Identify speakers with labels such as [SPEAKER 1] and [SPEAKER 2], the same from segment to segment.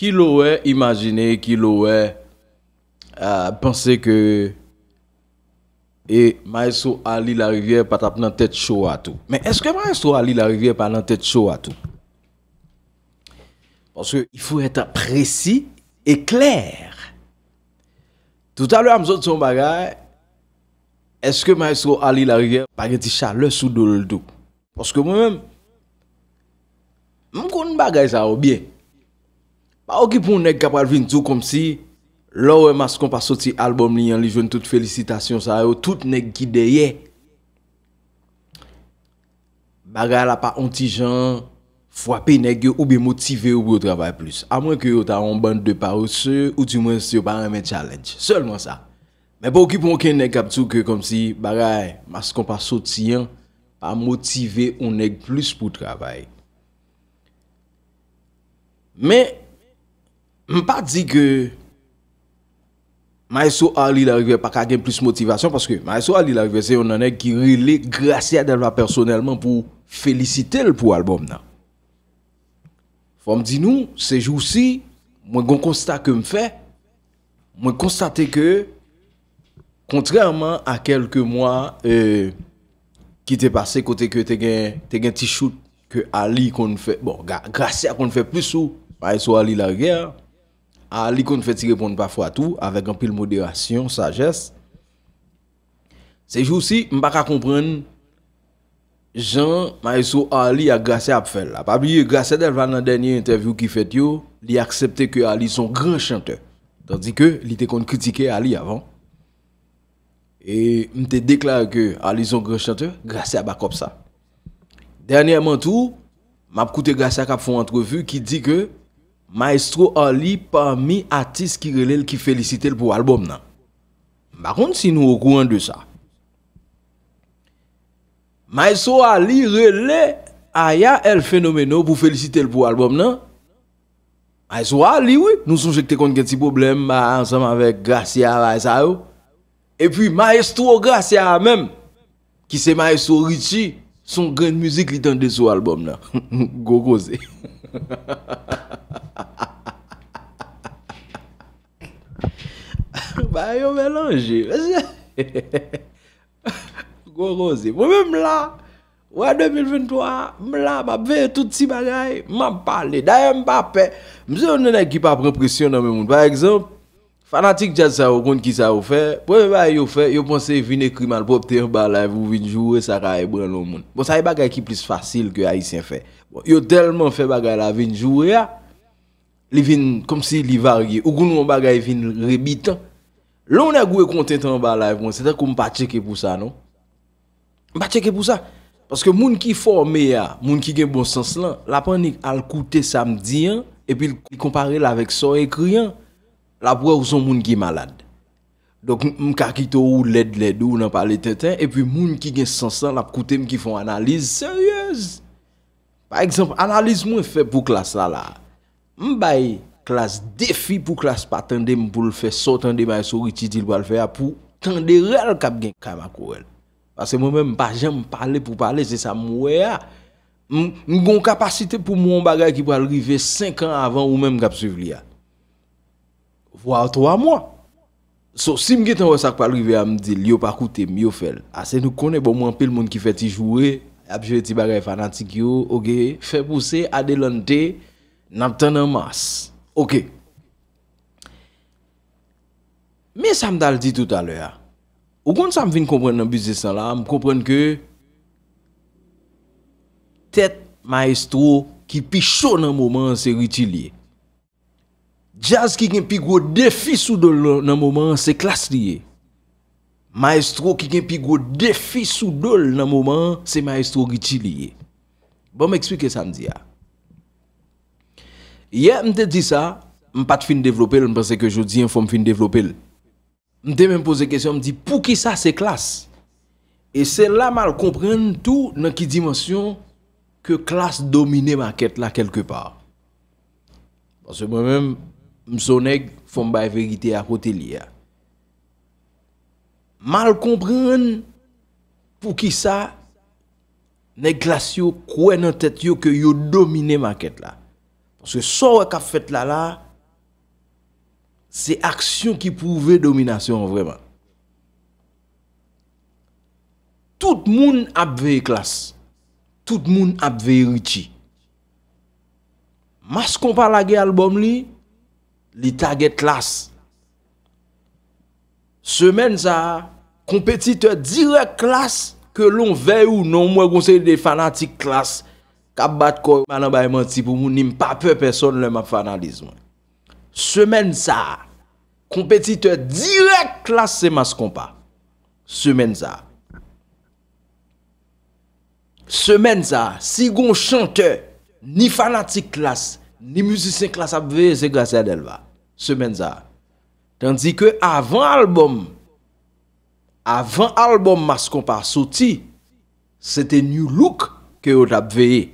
[SPEAKER 1] Qui l'aurait imaginé, qui l'aurait euh, pensé que eh, Maestro Ali la rivière tête chaud à tout. Mais est-ce que Maestro Ali la rivière dans tête chaud à tout Parce que il faut être précis et clair. Tout à l'heure, je son bagage. Est-ce que Maestro Ali la rivière pas de chaleur sous le dos? Parce que moi-même, je connais bagage ça bien. A ou ki pou nèk kapal vin tou kom si, lò ou e mas kon pa soti albom li yon li joun tout felicitasyon sa yo, tout nèk ki deye. Bagay la pa onti jan, fwape nèk yo ou bi motive ou bi yo trabay plus. A mwen ki yo ta an ban de pa ou se, ou di mwen se yo pa an men challenge. Selman sa. Me pou bon, ki pou mwen ken nèk kap tou ke kom si, bagay, mas kon pa soti yon, pa motive ou nèk plus pou trabay. Mè, ne pas dit que Maestro Ali Larivé pas qu'à plus motivation parce que Maestro Ali Larivé c'est un nèg qui relait grâce à Delva personnellement pour féliciter le pour album là. Faut dit nous ces jours-ci moi gon constat que me fait moi constater que contrairement à quelques mois euh, qui t'est passé côté que t'es gain t'es gain petit shoot que Ali qu'on fait bon grâce à qu'on fait plus sous Maestro Ali Larivé Ali kon fèti reponde pafwa tou, avèk an pil modèrasyon, sajès. Sejou si, m baka komprèn, jan, ma yosou Ali ak Grasse Apfel. A pa biye Grasse devan an denye interview ki fèt yo, li akseptè ke Ali son grè chante, tandikè li te kon kritike Ali avan. E m te deklare ke Ali son grè chante, Grasse ap bakop sa. Dènyèm an tou, m ap koute Grasse ak ap fon antrevu, ki di ke, Maestro Ali parmi atis ki rele l ki felicite l pou albom nan. Bakon si nou wakou an de sa. Maestro Ali rele aya el fenomeno pou felicite l pou albom nan. Maestro Ali wè. Nou son jekte kon gen ti problem ansam avek Gracia vay sa yo. Oh. E pi maestro Gracia men. Ki se maestro Richie son gen muzik li tende sou albom nan. Gogo se. Ba yo melange. Korose. Mwen mwen mla, wè 2023, mwen mla, map vè tout si bagay, mwamp pale, dèyè mpa pe. Mwen se yon nenèk ki pa pren presyon nan mwen moun. Par ekzomp, fanatik jazz sa wakonde ki sa wakonde fè, pwè mwen mwen yo fè, yo pansè vin ekri man popter, ba la yon vin jowe, sa ka e bwen loun moun. Bon, sa yon e bagay ki plus fasil ke Aïtien fè. Bon, yo telman fè bagay la vin jowe, li vin kom se li vargi, ou goun non bagay vin rebitan, Lo mwen a gou e konten tan ba live mwen, se te kou mwen pa cheke pou sa, nou? Mwen pa cheke pou sa, paske moun ki fò mè ya, moun ki gen bon sens lan, la pan ni al koute samdiyan, epi li kompare la vek so ekriyan, la pou wè e ou son moun ki malad. Dok mwen kakito ou led led ou nan pali tetan, epi moun ki gen sens lan, la pou koute mwen ki fò analize, seryez! Par eksemp, analize mwen fè pou klasa la. Mwen bayi. klas defi pou klas pa tende m pou l fè, so tende m a yon soriti di l wal fè ya, pou tende real kap gen kamakou el. Pase mwen mwen m pa jen m pale pou pale, se sa m wè ya. M bon kapasite pou mwen bagay ki pou alrive 5 an avan ou mèm kap suvli ya. Waw 3 mwen. So simge tan wè sak palrive a m di, liyo pa koute m yo fèl. Ase nou kone pou bon, mwen pe l moun ki fè ti jwé, ap jwé ti bagay fanatik yo, ou gè fè pou se adelante nan tan nan mas. Ok, men sa m dal di tout alè ya. Ou kon sa m vin kompren nan bizesan la, m kompren ke Tet maestro ki pi chou nan mouman se ritil liye. Jazz ki gen pi go defi sou dol nan mouman se klas liye. Maestro ki gen pi go defi sou dol nan mouman se maestro ritil liye. Bon m eksplike sa m di ya. Ah. Ye mte di sa, m pat fin devlopel, m pense ke jodi yon fom fin devlopel. Mte men pose kesyon, m di pou ki sa se klas? E se la mal kompren tou nan ki dimensyon ke klas domine ma ket la kelke par. Mse mwen men m sonen fom baye verite akote li ya. Mal kompren pou ki sa nek klas yo kwen nan tet yo ke yo domine ma ket la. Se sor e ka fèt la la, se aksyon ki pouve dominasyon vreman. Tout moun apveye klas, tout moun apveye riti. Mas kompala ge albom li, li tagye klas. Semen sa, kompetite direk klas, ke lon vey ou non mwen gonsen de fanatik klas. Ab bat ko manan baye man ti pou moun nime pa pe person lèman fanalizman. Semen za, kompetiteur direk klas se mas kompa. Semen za. Semen za, si gon chanteur, ni fanatik klas, ni müzisyen klas apveye, se gazè adèlva. Semen za. Tandikè avan albom, avan albom mas kompa soti, sete ni louk ke yot apveye.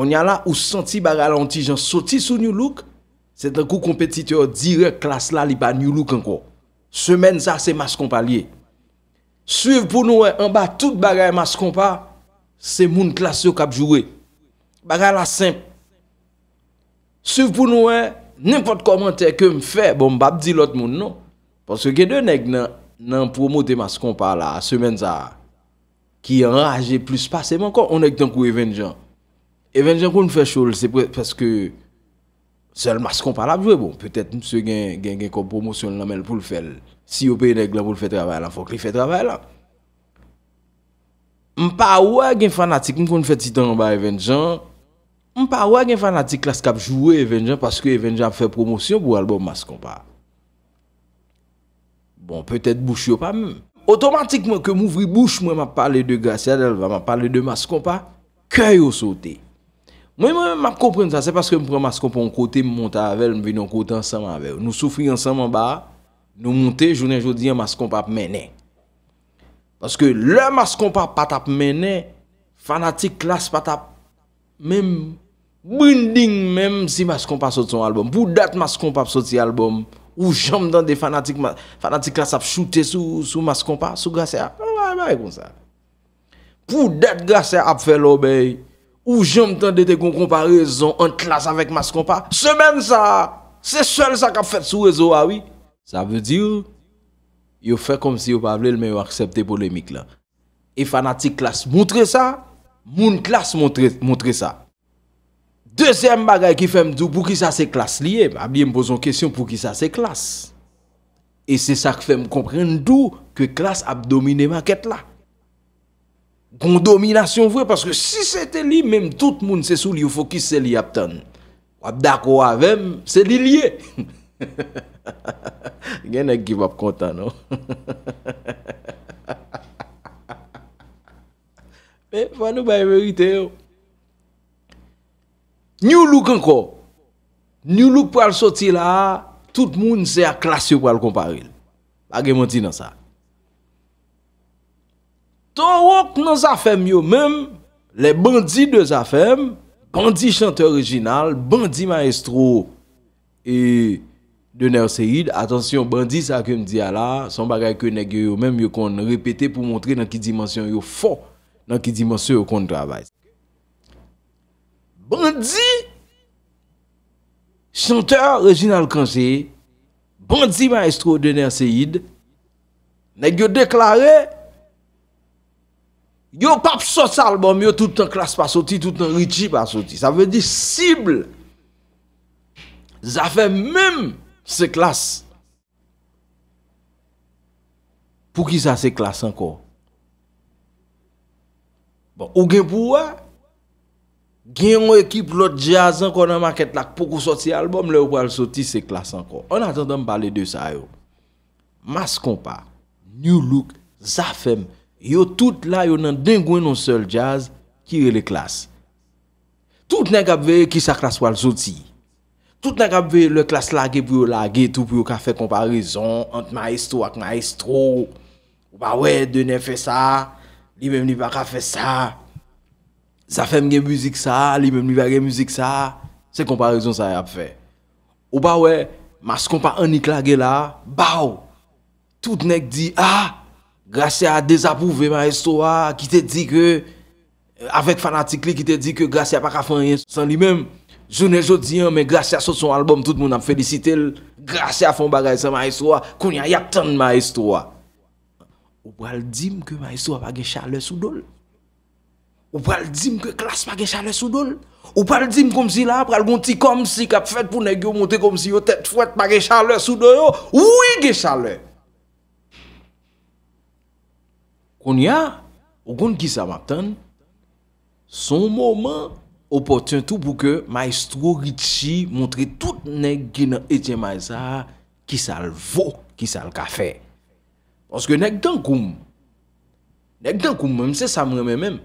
[SPEAKER 1] On yal la ou santi bagay lantijan, soti sou nyoulouk, se tankou kompetiteur direk klas la li ba nyoulouk anko. Semen za se mas kompa liye. Suiv pou noue, an ba tout bagay mas kompa, se moun klas yo kapjouwe. Bagay la semp. Suiv pou noue, nipot komante ke m fe, bon m bab di lot moun nou. Paske genou nek nan promo de mas kompa la, semen za ki enraje plus pas, seman kon anek tankou even jan. Evendjan eh kon fè choul se pweske Se l mas kon pal ap jwè bon Petèt msè gen gen gen kon promosyon nan men pou l fèl Si yo pey neg lan pou l fè travay lan Fok li fè travay lan Mpa wè gen fanatik Mkon fè titan an ba Evendjan Mpa wè gen fanatik Klas kap jwè Evendjan Pweske Evendjan fè promosyon pou albom mas kon pal Bon petèt bouch yo pa mè Otomatik mwen ke m ouvri bouch Mwen m ap pale de Gratia Delva Mwen m ap pale de mas kon pal Kè yo sote Mwen ap kompren sa. Se paske mwen pre ma skonpa an kote, mwen monte avel, mwen veni an kote an sama avel. Nou soufri an sama ba. Nou monte jounen joudi an ma skonpa ap menen. Paske le ma skonpa pat ap menen. Fanatik klas pat ap. Mwen. Mwen ding men si ma skonpa sote son albom. Pou dete ma skonpa sote si albom. Ou jom dan de fanatik. Fanatik klas ap choute sou ma skonpa. Sou glase ap. Mwen mwen yon kon sa. Pou dete glase ap fe lò bey. Ou jom tan dete kon kompare zon an klas avèk mas kompa, semen sa, se sel sa kap fèt sou rezo awi. Ah sa vè di ou, yo fè konm si yo pa avlèl men yo akseptè polèmik la. E fanatik klas moun tre sa, moun klas moun tre sa. Dezyen bagay ki fèm dou pou ki sa se klas liye, ap liye m poson kèsyon pou ki sa se klas. E se sa k fèm komprenn dou ke klas ap domine ma kèt la. Gon domination parce que si c'était lui même tout le monde c'est sous lui qu'il c'est lui lié Wap d'accord avec lui, c'est lui lié. Gen qui va content non. Mais va eh, nous pas vérité. New look encore. New look pour sortir là, tout le monde c'est à classe pour le comparer. Pas de mentir dans ça. Son wak nan zafem yo menm Le bandi de zafem Bandi chanteur rejinal Bandi maestro E de ner se yid Atensyon bandi sa kem di ala Son bagay ke neg yo menm yo kon repete Po montre nan ki dimensyon yo fon Nan ki dimensyon yo kon trabay Bandi Chanteur rejinal kanje Bandi maestro de ner se yid Neg yo deklare Yo pap sot sa albom yo tout an klas pa soti, tout an riti pa soti. Sa ve di sible. Za fèm mèm se klas. Pou ki sa se klas anko? Bon, ou gen pou wè? Gen yon ekip lot jazan kon an maket lak pou kou soti albom, le ou wè al soti se klas anko. On aten dan m bale de sa yo. Mas kompa, new look, za fèm. Yo tout la yo nan dengwen nou sol jaz Kire le klas Tout nek apve ki sa klas wal zoti Tout nek apve le klas la ge pou yo la ge Tou pou yo ka fe komparizon Ant maestro ak maestro Ou ba we de ne fe sa Libe mni ba ka fe sa Za fem gen muzik sa Libe mni ba gen muzik sa Se komparizon sa yap fe Ou ba we mas kompa anik la ge la Baw Tout nek di a ah, A Grasya a dezapouve ma histowa ki te di ke, avek fanatik li ki te di ke, grasya pa ka fanyen san li men, jounen joun di yon, men grasya sot son albom, tout moun am felicite l, grasya fanyen sa ma histowa, kounyan yaten ma histowa. Ou pal di m ke ma histowa pa ge chale sudol? Ou pal di m ke klas pa ge chale sudol? Ou pal di m kom si la, pral gonti kom si kap fwet pou negyo, monte kom si yo tet fwet pa ge chale sudol yo? Ou i ge chale? Konya, ou kon ki sa mapten, son mouman opotentou pou ke maestro Ritchie montre tout nek ki nan Etienne Maizard ki sa lvo, ki sa lkafe. Ponske nek dan koum, nek dan koum mwen mse sa mwen mwen mwen,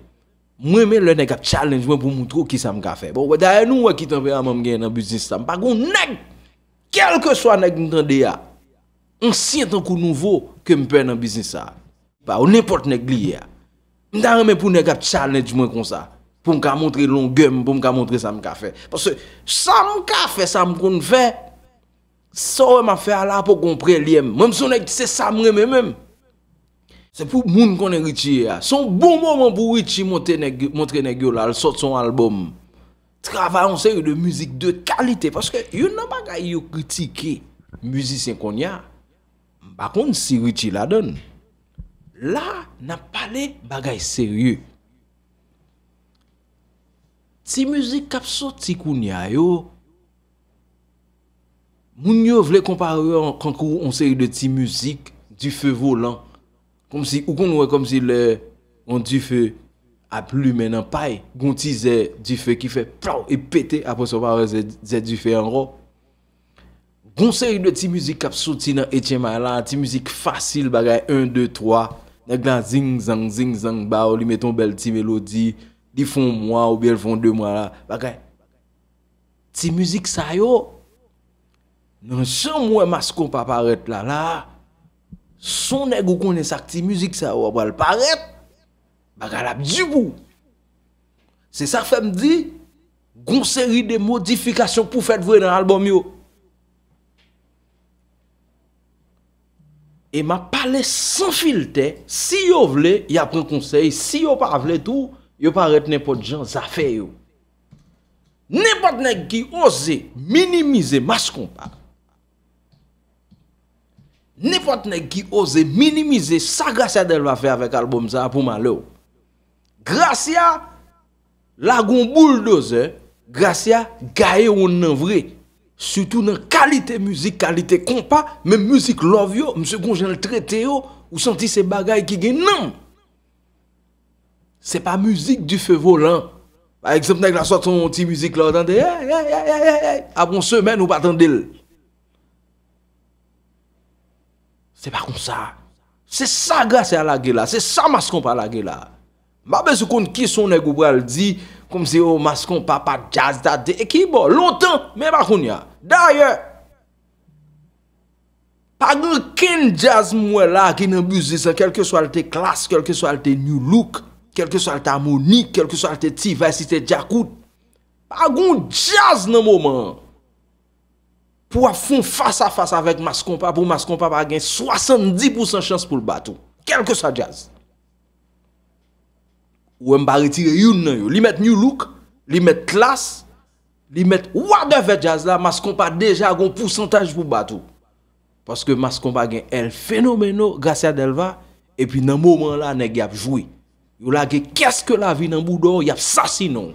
[SPEAKER 1] mwen mwen lwen nek ap challenge mwen pou moutro ki sa mkafe. Bo wè daye nou wè ki tan vè a mwen mwen gen nan bisnis sa mpa kon nek, kelke swa nek ni tan deya, ansyen tan kou nouvo ke mwen pen nan bisnis sa a. Ou n'importe nèk li ya. Mda remè pou nèk ap challenge mwen kon sa. Pou mka montre long gèm, pou mka montre sa mka fè. Parce sa mka fè, sa m kon fè. Sa wè m a fè ala pou kompre lièm. Mèm sou nèk se sa m remè mèm. Se pou moun konen Ritchie ya. Son bon moment pou Ritchie montre nèk yo la. Sot son album. Trava yon se yon de müzik, de kalite. Parce yon nan pa gaya yon kritike müzisyen kon yon. Bakon si Ritchie la don. La, nan pale bagay serye. Ti müzik kapso ti koun ya yo. Moun yo vle kompare yo kankou on seri de ti müzik du fe volan. Komp si, ou kon wè komp si le an di fe ap lume nan pay. Gon ti zè di fe ki fe prou e pete aposopare zè di fe an ro. Gon seri de ti müzik kapso ti nan ete ma la ti müzik fasil bagay un, deux, trois. Nèk lan zing zang, zing zang, ba ou li meton bel ti melodi, li fon mwa ou bi el fon de mwa la. Bakay, ti müzik sa yo, nan se mwen mas kon pa paret la, la, son nèk ou konen sa ki ti müzik sa yo, wabal paret, bakay la bjibou. Se sa fèm di, goun seri de modifikasyon pou fèt vwè nan albom yo. E ma pale san filte, si yo vle, ya pren konsey, si yo pa vle tou, yo pa ret nepot jan zafey yo. Nepot nek ki oze minimize mas kon pa. Nepot nek ki oze minimize sa Gratia Delva fey avek album za pou ma le ou. Gratia, la goun bouldoze, Gratia, gaye ou nan vreye. Surtout dans qualité musique, qualité compas, même musique love yo, monsieur Gonjan le traité yo, ou senti ces bagailles qui gagnent. Non! C'est pas musique du feu volant. Par exemple, avec la sorte son petite musique là, attendez, hey, hey, hey, après une semaine, ou pas attendez. C'est pas comme ça. C'est ça grâce à la là. c'est ça masque pas la gueule là. M'a besoin compte qui son nèg ou dit comme si oh masque pas pas jazz et qui bon longtemps mais pas qu'on y Daya, pa gen ken jaz mwe la ki nan buzise, kelke so alte klas, kelke so alte nyoulouk, kelke so alte amouni, kelke so alte ti, vay si te djakout, pa gen jaz nan mouman, pou a fon fasa fasa vek mas kompa, pou mas kompa pa gen 70% chans pou l batou, kelke so jaz. Ou en bari tire youn nan yo, li met nyoulouk, li met klas, Li met wadeve jaz la, mas kompa deja agon pousantaj pou batou. Paske mas kompa gen el fenomeno, gase adelva, epi nan mouman la nek yap jouy. Yo la gen keske la vi nan boudou, yap sasinon.